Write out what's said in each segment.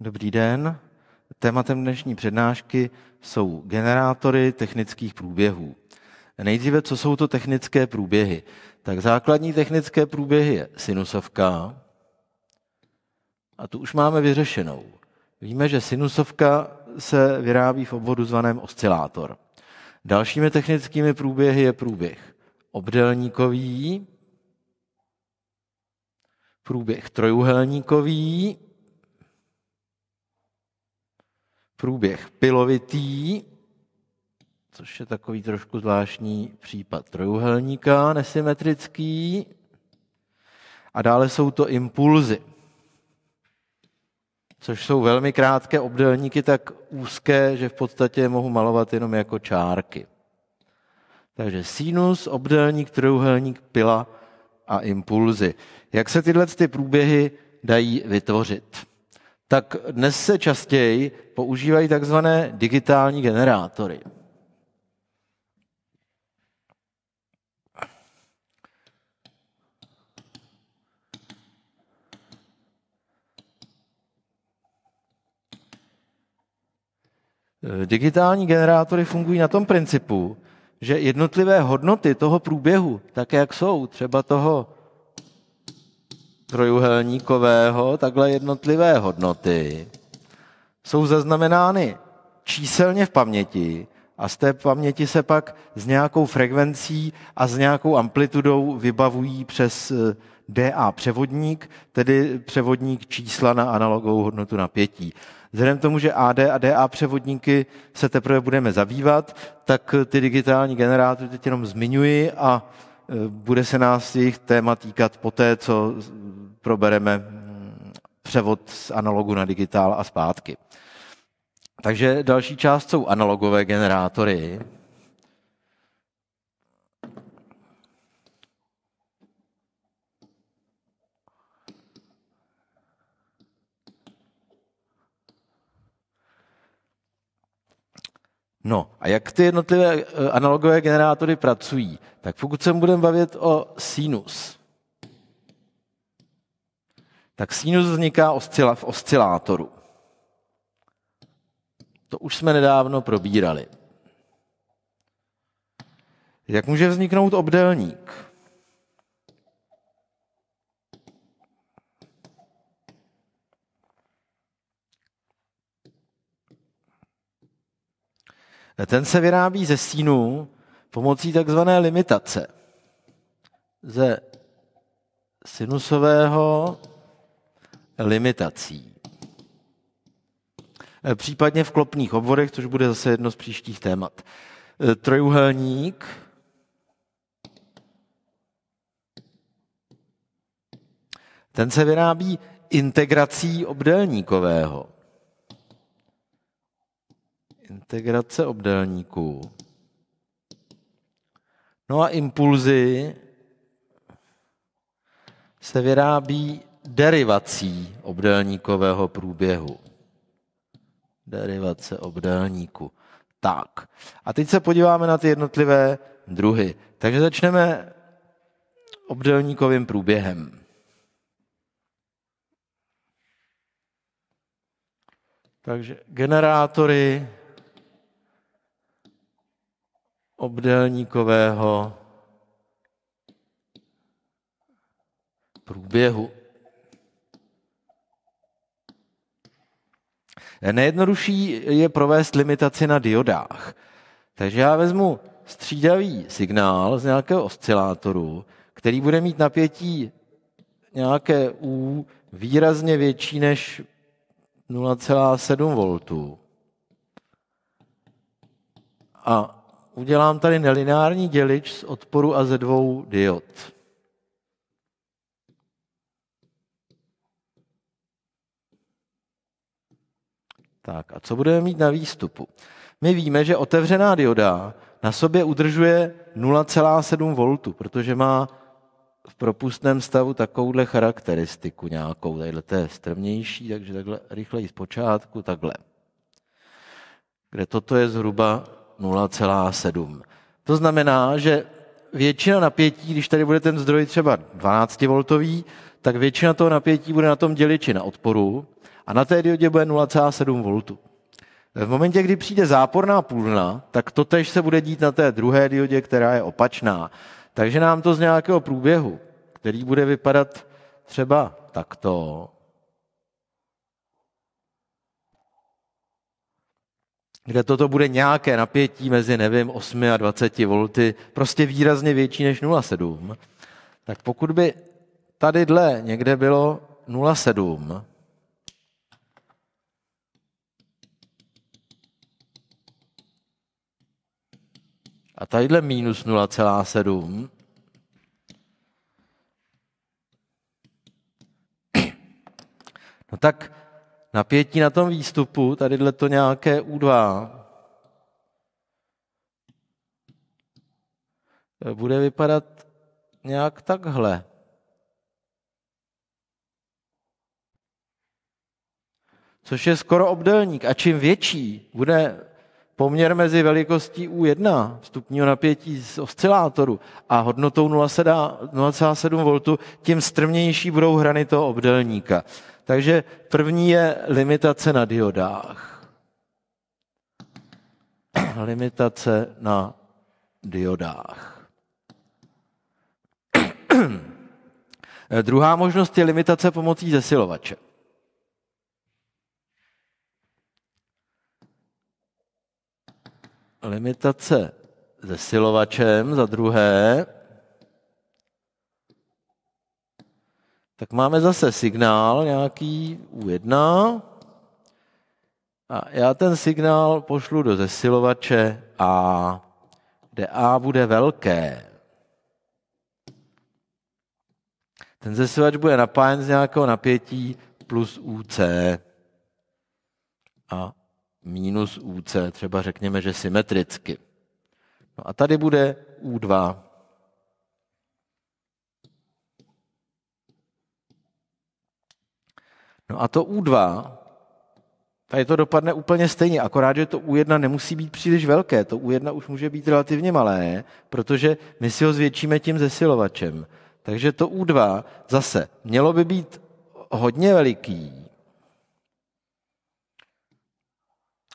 Dobrý den. Tématem dnešní přednášky jsou generátory technických průběhů. Nejdříve, co jsou to technické průběhy? Tak základní technické průběhy je sinusovka. A tu už máme vyřešenou. Víme, že sinusovka se vyrábí v obvodu zvaném oscilátor. Dalšími technickými průběhy je průběh obdélníkový, průběh trojuhelníkový průběh pilovitý, což je takový trošku zvláštní případ trojuhelníka, nesymetrický. A dále jsou to impulzy, což jsou velmi krátké obdelníky, tak úzké, že v podstatě mohu malovat jenom jako čárky. Takže sinus, obdelník, trojuhelník, pila a impulzy. Jak se tyhle ty průběhy dají vytvořit? tak dnes se častěji používají takzvané digitální generátory. Digitální generátory fungují na tom principu, že jednotlivé hodnoty toho průběhu, tak jak jsou, třeba toho trojuhelníkového, takhle jednotlivé hodnoty jsou zaznamenány číselně v paměti a z té paměti se pak s nějakou frekvencí a s nějakou amplitudou vybavují přes eh, DA převodník, tedy převodník čísla na analogovou hodnotu napětí. Vzhledem tomu, že AD a DA převodníky se teprve budeme zabývat, tak ty digitální generátory teď jenom zmiňuji a bude se nás jejich téma týkat poté, co probereme mm, převod z analogu na digitál a zpátky. Takže další část jsou analogové generátory, No a jak ty jednotlivé eh, analogové generátory pracují? Tak pokud se budeme bavit o sinus, tak sinus vzniká oscila v oscilátoru. To už jsme nedávno probírali. Jak může vzniknout obdélník? Ten se vyrábí ze sínů pomocí takzvané limitace. Ze sinusového limitací. E, případně v klopných obvodech, což bude zase jedno z příštích témat. E, trojuhelník Ten se vyrábí integrací obdélníkového integrace obdélníků. No a impulzy se vyrábí derivací obdélníkového průběhu. Derivace obdélníku. Tak. A teď se podíváme na ty jednotlivé druhy. Takže začneme obdélníkovým průběhem. Takže generátory obdélníkového průběhu. Nejjednodušší je provést limitaci na diodách. Takže já vezmu střídavý signál z nějakého oscilátoru, který bude mít napětí nějaké U výrazně větší než 0,7 V. A udělám tady nelineární dělič z odporu a ze dvou diod. Tak a co budeme mít na výstupu? My víme, že otevřená dioda na sobě udržuje 0,7 V, protože má v propustném stavu takovouhle charakteristiku nějakou. Tadyhle to je strmější, takže takhle rychleji zpočátku, takhle. Kde toto je zhruba 0,7. To znamená, že většina napětí, když tady bude ten zdroj třeba 12V, tak většina toho napětí bude na tom děliči na odporu a na té diodě bude 0,7 V. V momentě, kdy přijde záporná půlna, tak to tež se bude dít na té druhé diodě, která je opačná. Takže nám to z nějakého průběhu, který bude vypadat třeba takto, kde toto bude nějaké napětí mezi, nevím, 8 a 20 volty, prostě výrazně větší než 0,7, tak pokud by tady dle někde bylo 0,7, a tadyhle minus 0,7, no tak napětí na tom výstupu, tadyhle to nějaké U2, bude vypadat nějak takhle. Což je skoro obdelník. A čím větší bude poměr mezi velikostí U1 vstupního napětí z oscilátoru a hodnotou 0,7 V, tím strmější budou hrany toho obdelníka. Takže první je limitace na diodách. limitace na diodách. Druhá možnost je limitace pomocí zesilovače. Limitace zesilovačem za druhé tak máme zase signál nějaký U1 a já ten signál pošlu do zesilovače A, kde A bude velké. Ten zesilovač bude napájen z nějakého napětí plus UC a minus UC, třeba řekněme, že symetricky. No a tady bude U2. No a to U2, tady to dopadne úplně stejně, akorát, že to U1 nemusí být příliš velké, to U1 už může být relativně malé, protože my si ho zvětšíme tím zesilovačem. Takže to U2 zase mělo by být hodně veliký,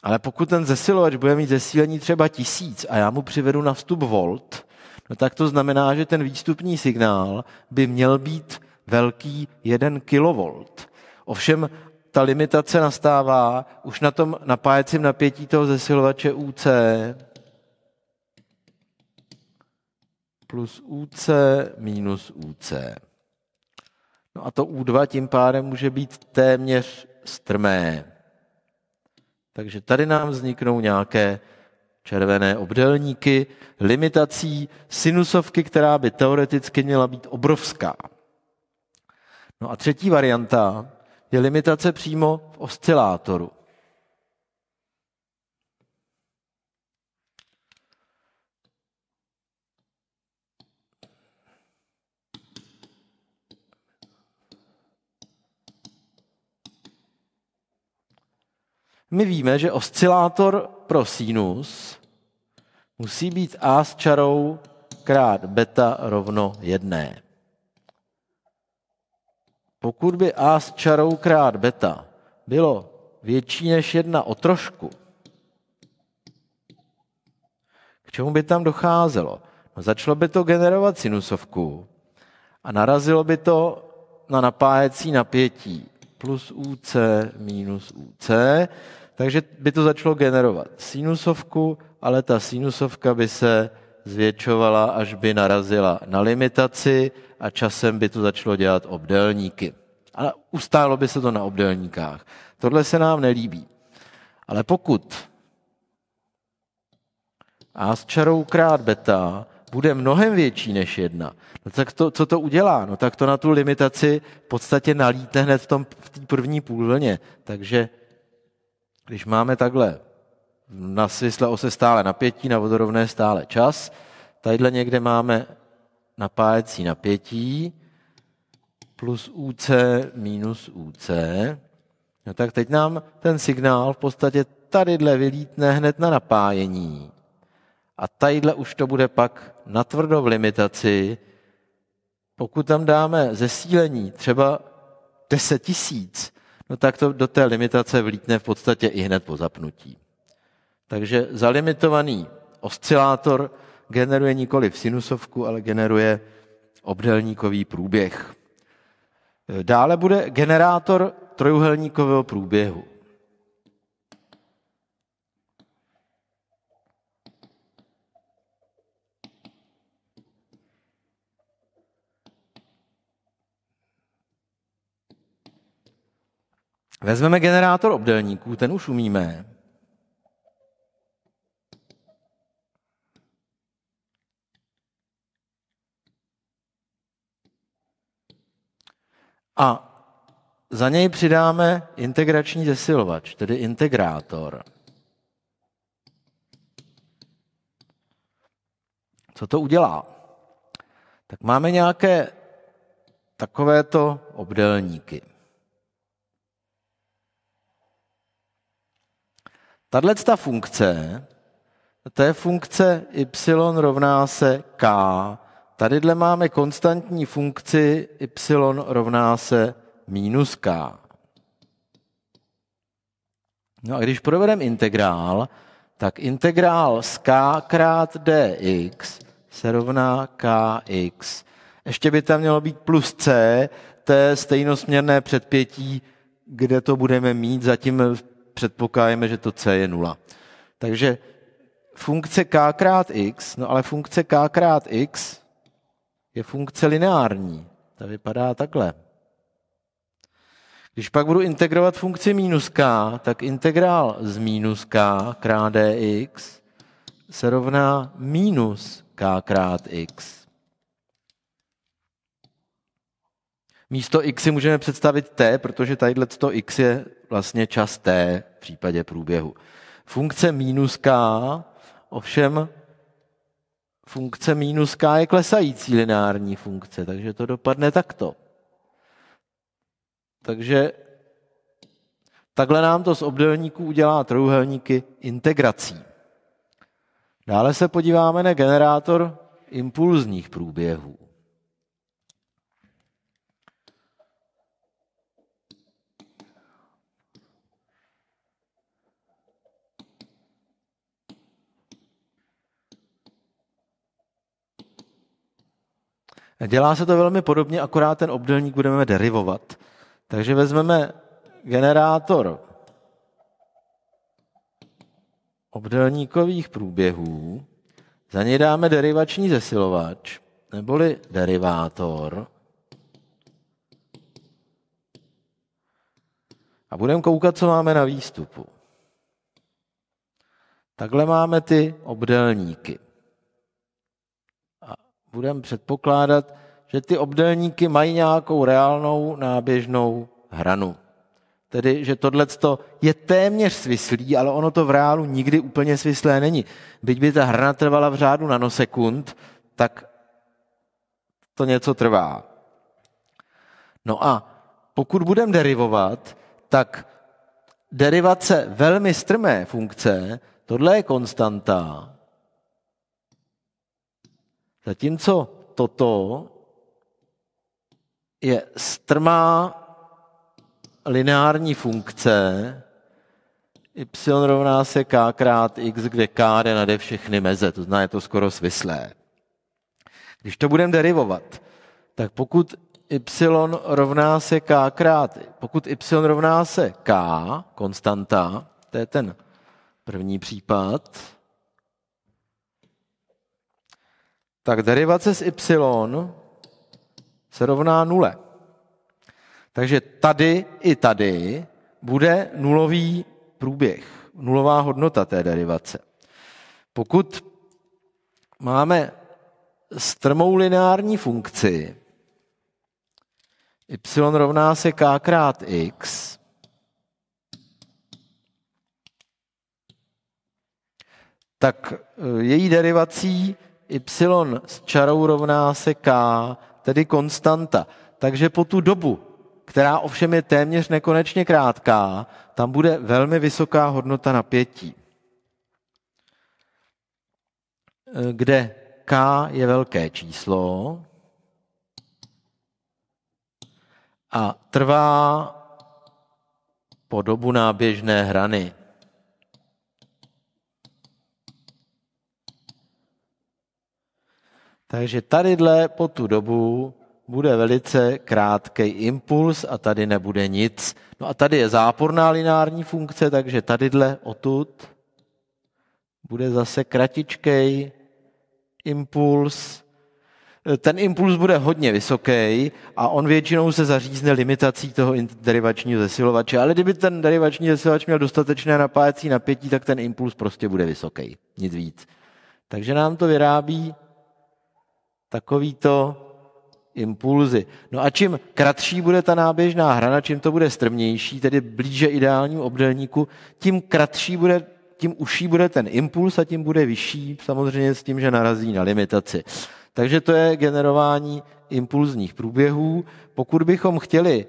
ale pokud ten zesilovač bude mít zesílení třeba tisíc a já mu přivedu na vstup volt, no tak to znamená, že ten výstupní signál by měl být velký 1 kilovolt. Ovšem ta limitace nastává už na tom napájecím napětí toho zesilovače UC plus UC minus UC. No a to U2 tím pádem může být téměř strmé. Takže tady nám vzniknou nějaké červené obdelníky, limitací sinusovky, která by teoreticky měla být obrovská. No a třetí varianta je limitace přímo v oscilátoru. My víme, že oscilátor pro sinus musí být a s čarou krát beta rovno jedné. Pokud by a s čarou krát beta bylo větší než jedna o trošku, k čemu by tam docházelo? No, začalo by to generovat sinusovku a narazilo by to na napájecí napětí plus UC minus UC, takže by to začalo generovat sinusovku, ale ta sinusovka by se zvětšovala, až by narazila na limitaci a časem by to začalo dělat obdélníky. Ale ustálo by se to na obdélníkách. Tohle se nám nelíbí. Ale pokud a s čarou krát beta bude mnohem větší než jedna, no tak to, co to udělá? No tak to na tu limitaci v podstatě nalíte hned v, tom, v té první půlvlně. Takže když máme takhle na svisle ose stále napětí, na vodorovné stále čas, tadyhle někde máme napájecí napětí plus UC minus UC. No tak teď nám ten signál v podstatě tadyhle vylítne hned na napájení. A tadyhle už to bude pak natvrdo v limitaci. Pokud tam dáme zesílení třeba 10 tisíc, no tak to do té limitace vlítne v podstatě i hned po zapnutí. Takže zalimitovaný oscilátor generuje nikoli v sinusovku, ale generuje obdelníkový průběh. Dále bude generátor trojuhelníkového průběhu. Vezmeme generátor obdelníků, ten už umíme. A za něj přidáme integrační zesilovač, tedy integrátor. Co to udělá? Tak máme nějaké takovéto obdelníky. Tahle ta funkce, to je funkce y rovná se k tadyhle máme konstantní funkci y rovná se minus k. No a když provedeme integrál, tak integrál z k krát dx se rovná kx. Ještě by tam mělo být plus c, je stejnosměrné předpětí, kde to budeme mít, zatím předpokládáme, že to c je nula. Takže funkce k krát x, no ale funkce k krát x je funkce lineární. Ta vypadá takhle. Když pak budu integrovat funkci minus k, tak integrál z minus k krát dx se rovná minus k krát x. Místo x si můžeme představit t, protože tadyhle to x je vlastně čas t v případě průběhu. Funkce minus k ovšem funkce minus k je klesající lineární funkce, takže to dopadne takto. Takže takhle nám to z obdelníků udělá trojuhelníky integrací. Dále se podíváme na generátor impulzních průběhů. Dělá se to velmi podobně, akorát ten obdélník budeme derivovat. Takže vezmeme generátor obdélníkových průběhů, za něj dáme derivační zesilovač, neboli derivátor, a budeme koukat, co máme na výstupu. Takhle máme ty obdélníky budeme předpokládat, že ty obdélníky mají nějakou reálnou náběžnou hranu. Tedy, že tohle je téměř svislý, ale ono to v reálu nikdy úplně svislé není. Byť by ta hrana trvala v řádu nanosekund, tak to něco trvá. No a pokud budeme derivovat, tak derivace velmi strmé funkce, tohle je konstanta, Zatímco toto je strmá lineární funkce y rovná se k krát x, kde k jde nade všechny meze, to znamená, je to skoro svislé. Když to budeme derivovat, tak pokud y rovná se k krát, pokud y rovná se k, konstanta, to je ten první případ, tak derivace z y se rovná nule. Takže tady i tady bude nulový průběh, nulová hodnota té derivace. Pokud máme strmou lineární funkci, y rovná se k krát x, tak eh, její derivací y s čarou rovná se k, tedy konstanta. Takže po tu dobu, která ovšem je téměř nekonečně krátká, tam bude velmi vysoká hodnota napětí, kde k je velké číslo a trvá po dobu náběžné hrany. Takže tadyhle po tu dobu bude velice krátký impuls a tady nebude nic. No a tady je záporná lineární funkce, takže tadyhle otud bude zase kratičkej impuls. Ten impuls bude hodně vysoký a on většinou se zařízne limitací toho derivačního zesilovače, ale kdyby ten derivační zesilovač měl dostatečné napájecí napětí, tak ten impuls prostě bude vysoký, nic víc. Takže nám to vyrábí takovýto impulzy. No a čím kratší bude ta náběžná hrana, čím to bude strmější, tedy blíže ideálnímu obdélníku, tím kratší bude, tím užší bude ten impuls a tím bude vyšší, samozřejmě s tím, že narazí na limitaci. Takže to je generování impulzních průběhů. Pokud bychom chtěli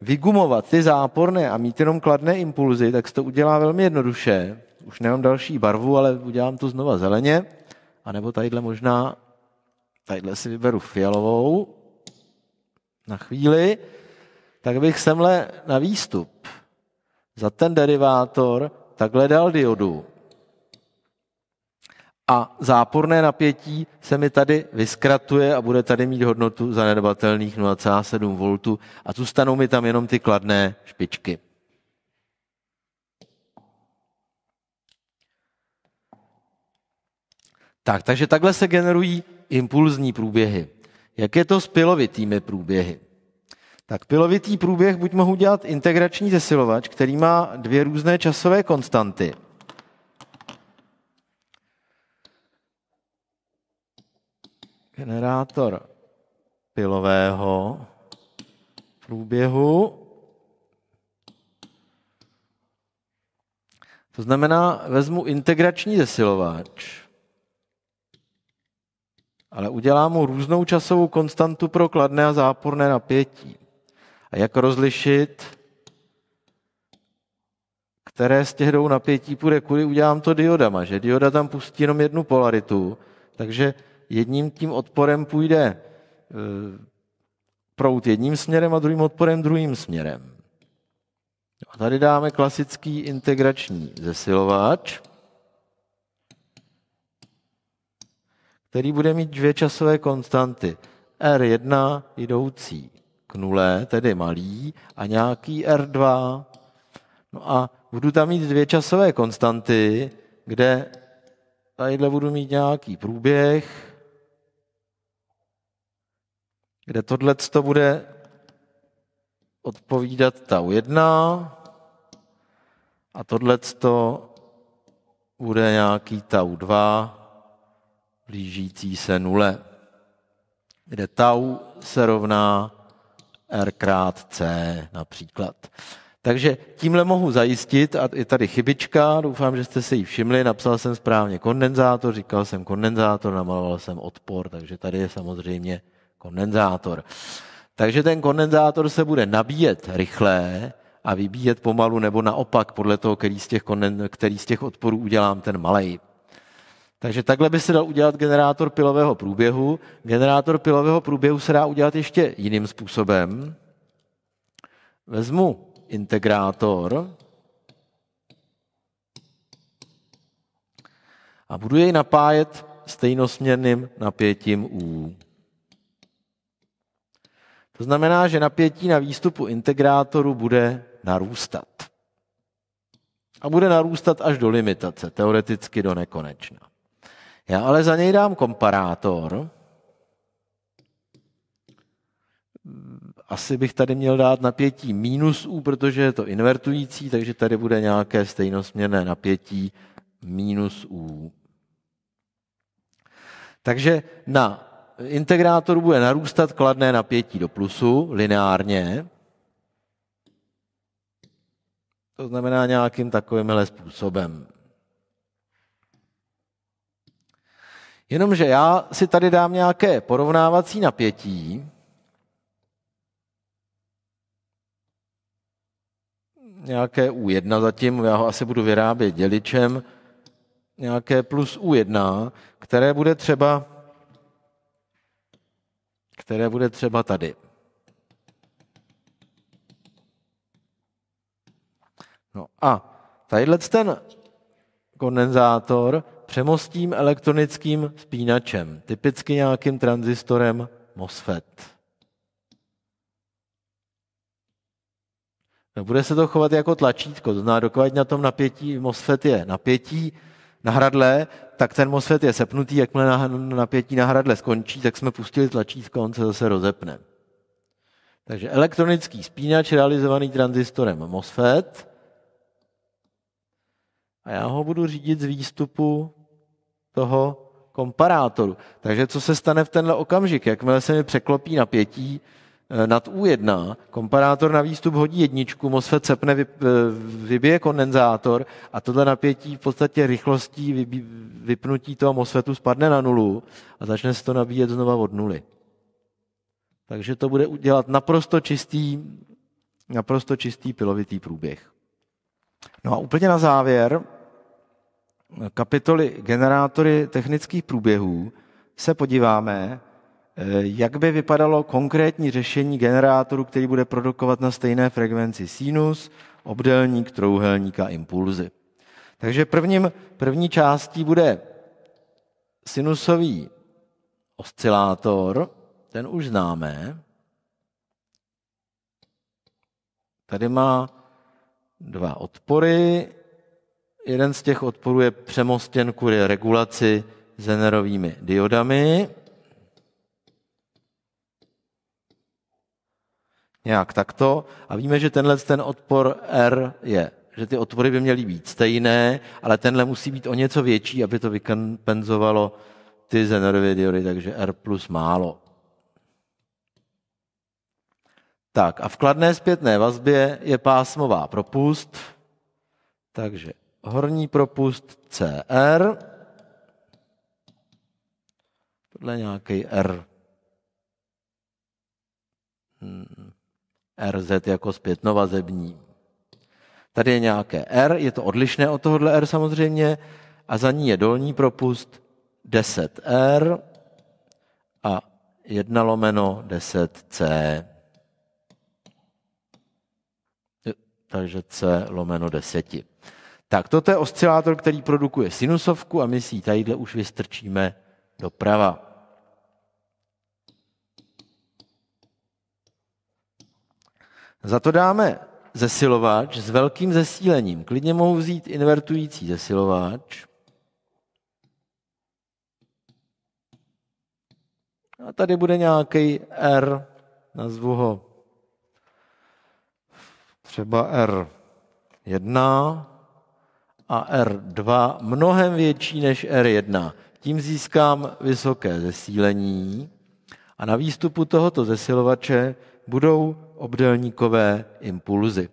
vygumovat ty záporné a mít jenom kladné impulzy, tak se to udělá velmi jednoduše. Už nemám další barvu, ale udělám to znova zeleně, a nebo tadyhle možná tadyhle si vyberu fialovou na chvíli, tak bych semhle na výstup za ten derivátor takhle dal diodu. A záporné napětí se mi tady vyskratuje a bude tady mít hodnotu zanedbatelných 0,7 V a zůstanou mi tam jenom ty kladné špičky. Tak, takže takhle se generují impulzní průběhy. Jak je to s pilovitými průběhy? Tak pilovitý průběh buď mohu dělat integrační zesilovač, který má dvě různé časové konstanty. Generátor pilového průběhu. To znamená, vezmu integrační zesilovač ale udělá mu různou časovou konstantu pro kladné a záporné napětí. A jak rozlišit, které z těch dvou napětí půjde kudy, udělám to diodama, že dioda tam pustí jenom jednu polaritu, takže jedním tím odporem půjde e, prout jedním směrem a druhým odporem druhým směrem. A tady dáme klasický integrační zesilovač. který bude mít dvě časové konstanty. R1 jdoucí k nule, tedy malý, a nějaký R2. No a budu tam mít dvě časové konstanty, kde tadyhle budu mít nějaký průběh, kde tohle to bude odpovídat tau 1 a tohle to bude nějaký tau 2 blížící se nule, kde tau se rovná r krát c například. Takže tímhle mohu zajistit, a je tady chybička, doufám, že jste si ji všimli, napsal jsem správně kondenzátor, říkal jsem kondenzátor, namaloval jsem odpor, takže tady je samozřejmě kondenzátor. Takže ten kondenzátor se bude nabíjet rychle a vybíjet pomalu, nebo naopak, podle toho, který z těch, konden, který z těch odporů udělám ten malej. Takže takhle by se dal udělat generátor pilového průběhu. Generátor pilového průběhu se dá udělat ještě jiným způsobem. Vezmu integrátor a budu jej napájet stejnosměrným napětím U. To znamená, že napětí na výstupu integrátoru bude narůstat. A bude narůstat až do limitace, teoreticky do nekonečna. Já ale za něj dám komparátor. Asi bych tady měl dát napětí minus U, protože je to invertující, takže tady bude nějaké stejnosměrné napětí minus U. Takže na integrátoru bude narůstat kladné napětí do plusu lineárně. To znamená nějakým takovýmhle způsobem. Jenomže já si tady dám nějaké porovnávací napětí. Nějaké U1 zatím, já ho asi budu vyrábět děličem. Nějaké plus U1, které bude třeba které bude třeba tady. No a tadyhle ten kondenzátor přemostím elektronickým spínačem, typicky nějakým tranzistorem MOSFET. No, bude se to chovat jako tlačítko, to znamená, dokud na tom napětí, MOSFET je napětí na hradle, tak ten MOSFET je sepnutý, jakmile napětí na hradle skončí, tak jsme pustili tlačítko, on se zase rozepne. Takže elektronický spínač realizovaný tranzistorem MOSFET a já ho budu řídit z výstupu toho komparátoru. Takže co se stane v tenhle okamžik? Jakmile se mi překlopí napětí eh, nad U1, komparátor na výstup hodí jedničku, MOSFET cepne, eh, vybije kondenzátor a tohle napětí v podstatě rychlostí vypnutí toho MOSFETu spadne na nulu a začne se to nabíjet znova od nuly. Takže to bude udělat naprosto čistý, naprosto čistý pilovitý průběh. No a úplně na závěr kapitoly generátory technických průběhů se podíváme, eh, jak by vypadalo konkrétní řešení generátoru, který bude produkovat na stejné frekvenci sinus, obdelník, trouhelník a impulzy. Takže prvním, první částí bude sinusový oscilátor, ten už známe. Tady má dva odpory, Jeden z těch odporů je přemostěn kvůli regulaci zenerovými diodami. Nějak takto. A víme, že tenhle ten odpor R je, že ty odpory by měly být stejné, ale tenhle musí být o něco větší, aby to vykompenzovalo ty zenerové diody, takže R plus málo. Tak a v kladné zpětné vazbě je pásmová propust, takže horní propust CR, tohle nějaký R. Hmm. RZ jako zpětnovazební. Tady je nějaké R, je to odlišné od tohohle R samozřejmě, a za ní je dolní propust 10R a 1 lomeno 10C. Takže C lomeno 10. Tak toto je oscilátor, který produkuje sinusovku a my si ji tadyhle už vystrčíme doprava. Za to dáme zesilováč s velkým zesílením. Klidně mohu vzít invertující zesilováč. A tady bude nějaký R, nazvu ho třeba R1 a R2 mnohem větší než R1. Tím získám vysoké zesílení a na výstupu tohoto zesilovače budou obdelníkové impulzy.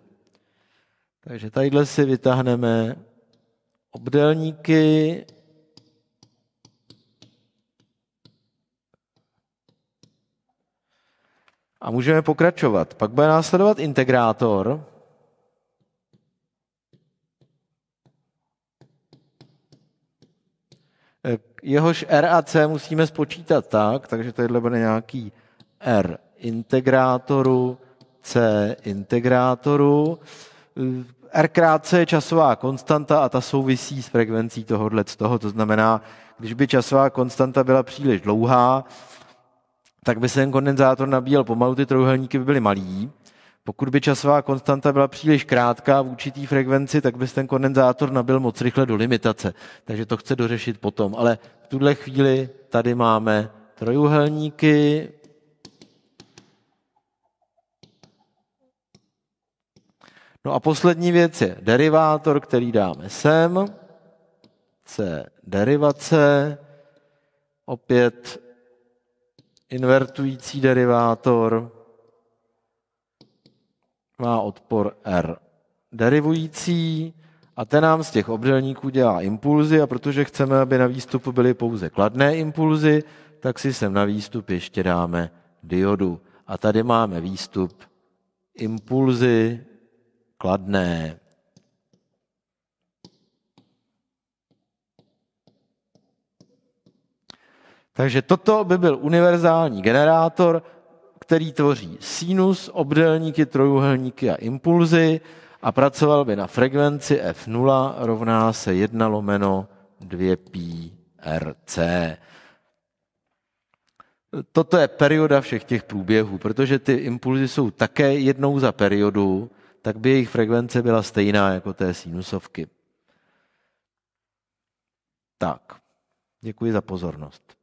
Takže tadyhle si vytáhneme obdelníky a můžeme pokračovat. Pak bude následovat integrátor, jehož R a C musíme spočítat tak, takže tadyhle bude nějaký R integrátoru, C integrátoru. R krát C je časová konstanta a ta souvisí s frekvencí tohohle z toho. To znamená, když by časová konstanta byla příliš dlouhá, tak by se ten kondenzátor nabíjel pomalu, ty trojuhelníky by byly malý. Pokud by časová konstanta byla příliš krátká v určitý frekvenci, tak by ten kondenzátor nabil moc rychle do limitace. Takže to chce dořešit potom. Ale v tuhle chvíli tady máme trojuhelníky. No a poslední věc je derivátor, který dáme sem. C derivace. Opět invertující derivátor má odpor R derivující a ten nám z těch obdélníků dělá impulzy a protože chceme, aby na výstupu byly pouze kladné impulzy, tak si sem na výstup ještě dáme diodu. A tady máme výstup impulzy kladné. Takže toto by byl univerzální generátor, který tvoří sinus, obdélníky, trojuhelníky a impulzy a pracoval by na frekvenci F0 rovná se 1 lomeno 2 pi RC. Toto je perioda všech těch průběhů, protože ty impulzy jsou také jednou za periodu, tak by jejich frekvence byla stejná jako té sinusovky. Tak, děkuji za pozornost.